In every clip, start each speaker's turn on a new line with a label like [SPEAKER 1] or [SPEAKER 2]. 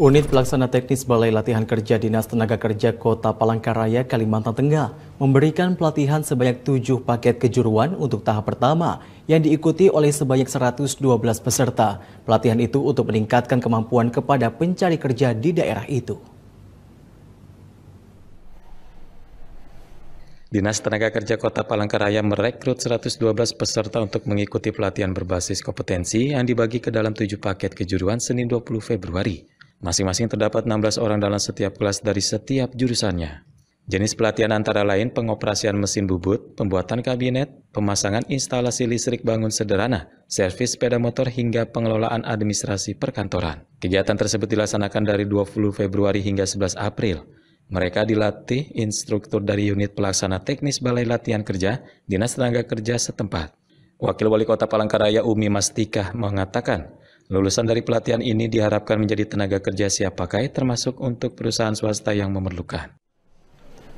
[SPEAKER 1] Unit Pelaksana Teknis Balai Latihan Kerja Dinas Tenaga Kerja Kota Palangkaraya, Kalimantan Tengah memberikan pelatihan sebanyak tujuh paket kejuruan untuk tahap pertama yang diikuti oleh sebanyak 112 peserta. Pelatihan itu untuk meningkatkan kemampuan kepada pencari kerja di daerah itu.
[SPEAKER 2] Dinas Tenaga Kerja Kota Palangkaraya merekrut 112 peserta untuk mengikuti pelatihan berbasis kompetensi yang dibagi ke dalam tujuh paket kejuruan Senin 20 Februari. Masing-masing terdapat 16 orang dalam setiap kelas dari setiap jurusannya. Jenis pelatihan antara lain pengoperasian mesin bubut, pembuatan kabinet, pemasangan instalasi listrik bangun sederhana, servis sepeda motor hingga pengelolaan administrasi perkantoran. Kegiatan tersebut dilaksanakan dari 20 Februari hingga 11 April. Mereka dilatih instruktur dari unit pelaksana teknis Balai Latihan Kerja, Dinas Tenaga Kerja setempat. Wakil Wali Kota Palangkaraya Umi Mastikah mengatakan, Lulusan dari pelatihan ini diharapkan menjadi tenaga kerja siap pakai termasuk untuk perusahaan swasta yang memerlukan.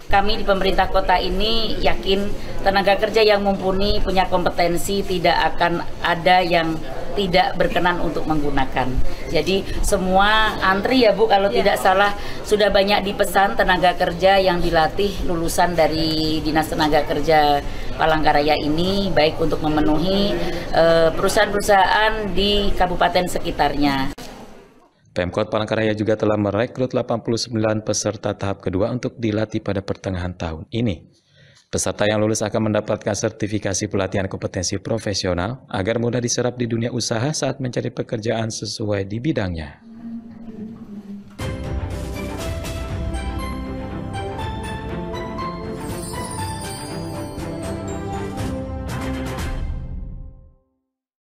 [SPEAKER 3] Kami di pemerintah kota ini yakin tenaga kerja yang mumpuni punya kompetensi tidak akan ada yang tidak berkenan untuk menggunakan. Jadi semua antri ya Bu kalau ya. tidak salah sudah banyak dipesan tenaga kerja yang dilatih lulusan dari Dinas Tenaga Kerja Palangkaraya ini baik untuk memenuhi eh, perusahaan-perusahaan di kabupaten sekitarnya.
[SPEAKER 2] Pemkot Palangkaraya juga telah merekrut 89 peserta tahap kedua untuk dilatih pada pertengahan tahun ini. Peserta yang lulus akan mendapatkan sertifikasi pelatihan kompetensi profesional agar mudah diserap di dunia usaha saat mencari pekerjaan sesuai di bidangnya.